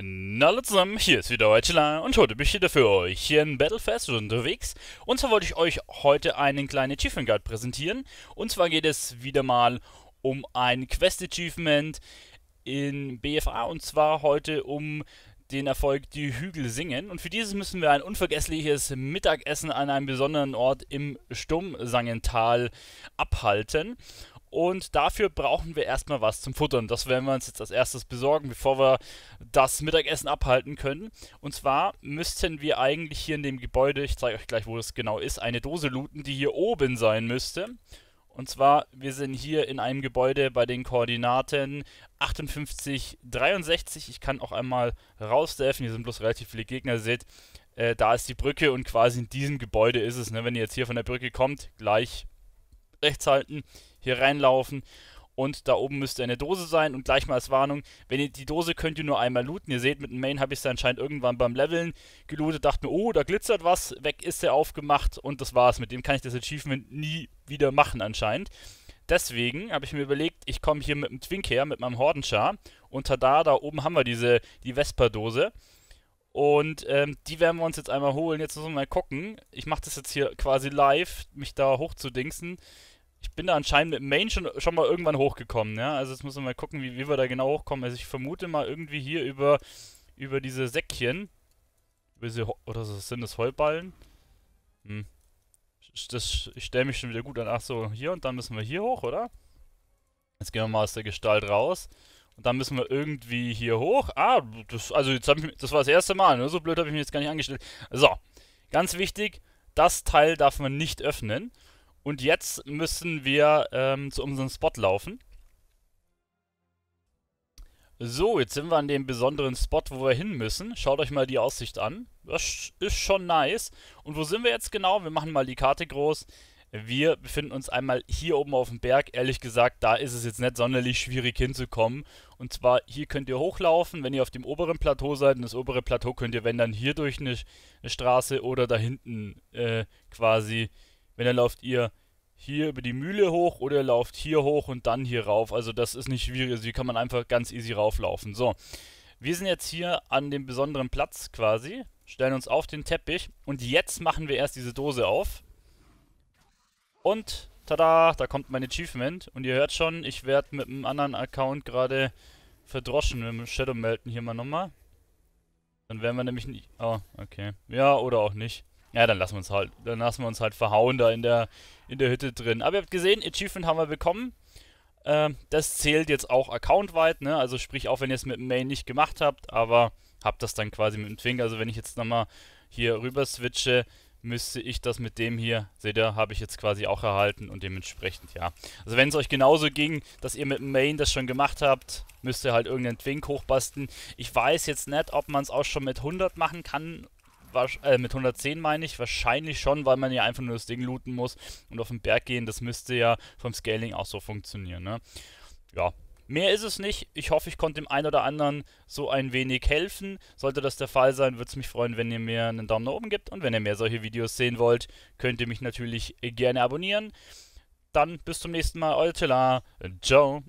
Hallo zusammen, hier ist wieder Heuteler und heute bin ich wieder für euch hier in Battlefest unterwegs. Und zwar wollte ich euch heute einen kleinen Achievement Guide präsentieren. Und zwar geht es wieder mal um ein Quest Achievement in BFA und zwar heute um den Erfolg Die Hügel singen. Und für dieses müssen wir ein unvergessliches Mittagessen an einem besonderen Ort im Sturmsangental abhalten. Und dafür brauchen wir erstmal was zum Futtern. Das werden wir uns jetzt als erstes besorgen, bevor wir das Mittagessen abhalten können. Und zwar müssten wir eigentlich hier in dem Gebäude, ich zeige euch gleich, wo das genau ist, eine Dose looten, die hier oben sein müsste. Und zwar, wir sind hier in einem Gebäude bei den Koordinaten 58, 63. Ich kann auch einmal rausdelfen, hier sind bloß relativ viele Gegner, seht. Äh, da ist die Brücke und quasi in diesem Gebäude ist es. Ne? Wenn ihr jetzt hier von der Brücke kommt, gleich rechts halten hier reinlaufen. Und da oben müsste eine Dose sein und gleich mal als Warnung, wenn ihr die Dose könnt ihr nur einmal looten. Ihr seht, mit dem Main habe ich es anscheinend irgendwann beim Leveln gelootet, dachte mir, oh, da glitzert was, weg ist er aufgemacht und das war's. Mit dem kann ich das Achievement nie wieder machen anscheinend. Deswegen habe ich mir überlegt, ich komme hier mit dem Twink her, mit meinem Hordenschar und tada, da oben haben wir diese, die vesper dose Und ähm, die werden wir uns jetzt einmal holen. Jetzt müssen wir mal gucken. Ich mache das jetzt hier quasi live, mich da hochzudingsen ich bin da anscheinend mit Main schon, schon mal irgendwann hochgekommen, ja. Also jetzt müssen wir mal gucken, wie, wie wir da genau hochkommen. Also ich vermute mal irgendwie hier über, über diese Säckchen. Über diese, oder sind das Heuballen? Hm. Das, ich stelle mich schon wieder gut an. Ach so, hier und dann müssen wir hier hoch, oder? Jetzt gehen wir mal aus der Gestalt raus. Und dann müssen wir irgendwie hier hoch. Ah, das, also jetzt ich, das war das erste Mal. Ne? So blöd habe ich mich jetzt gar nicht angestellt. So, ganz wichtig, das Teil darf man nicht öffnen. Und jetzt müssen wir ähm, zu unserem Spot laufen. So, jetzt sind wir an dem besonderen Spot, wo wir hin müssen. Schaut euch mal die Aussicht an. Das ist schon nice. Und wo sind wir jetzt genau? Wir machen mal die Karte groß. Wir befinden uns einmal hier oben auf dem Berg. Ehrlich gesagt, da ist es jetzt nicht sonderlich schwierig hinzukommen. Und zwar, hier könnt ihr hochlaufen, wenn ihr auf dem oberen Plateau seid. Und das obere Plateau könnt ihr, wenn dann, hier durch eine, eine Straße oder da hinten äh, quasi wenn dann lauft ihr hier über die Mühle hoch oder ihr lauft hier hoch und dann hier rauf. Also das ist nicht schwierig, also hier kann man einfach ganz easy rauflaufen. So, wir sind jetzt hier an dem besonderen Platz quasi, stellen uns auf den Teppich und jetzt machen wir erst diese Dose auf. Und tada, da kommt mein Achievement und ihr hört schon, ich werde mit einem anderen Account gerade verdroschen, Wir dem Shadow melden hier mal nochmal. Dann werden wir nämlich nicht... Oh, okay. Ja, oder auch nicht. Ja, dann lassen wir uns halt, dann lassen wir uns halt verhauen da in der, in der Hütte drin. Aber ihr habt gesehen, Achievement haben wir bekommen. Ähm, das zählt jetzt auch accountweit, ne? Also sprich, auch wenn ihr es mit dem Main nicht gemacht habt, aber habt das dann quasi mit dem Twink. Also wenn ich jetzt nochmal hier rüber switche, müsste ich das mit dem hier, seht ihr, habe ich jetzt quasi auch erhalten und dementsprechend, ja. Also wenn es euch genauso ging, dass ihr mit dem Main das schon gemacht habt, müsst ihr halt irgendeinen Twink hochbasten. Ich weiß jetzt nicht, ob man es auch schon mit 100 machen kann äh, mit 110 meine ich, wahrscheinlich schon, weil man ja einfach nur das Ding looten muss und auf den Berg gehen. Das müsste ja vom Scaling auch so funktionieren, ne? Ja, Mehr ist es nicht. Ich hoffe, ich konnte dem einen oder anderen so ein wenig helfen. Sollte das der Fall sein, würde es mich freuen, wenn ihr mir einen Daumen nach oben gebt. Und wenn ihr mehr solche Videos sehen wollt, könnt ihr mich natürlich äh, gerne abonnieren. Dann bis zum nächsten Mal. Euer Tela. Ciao.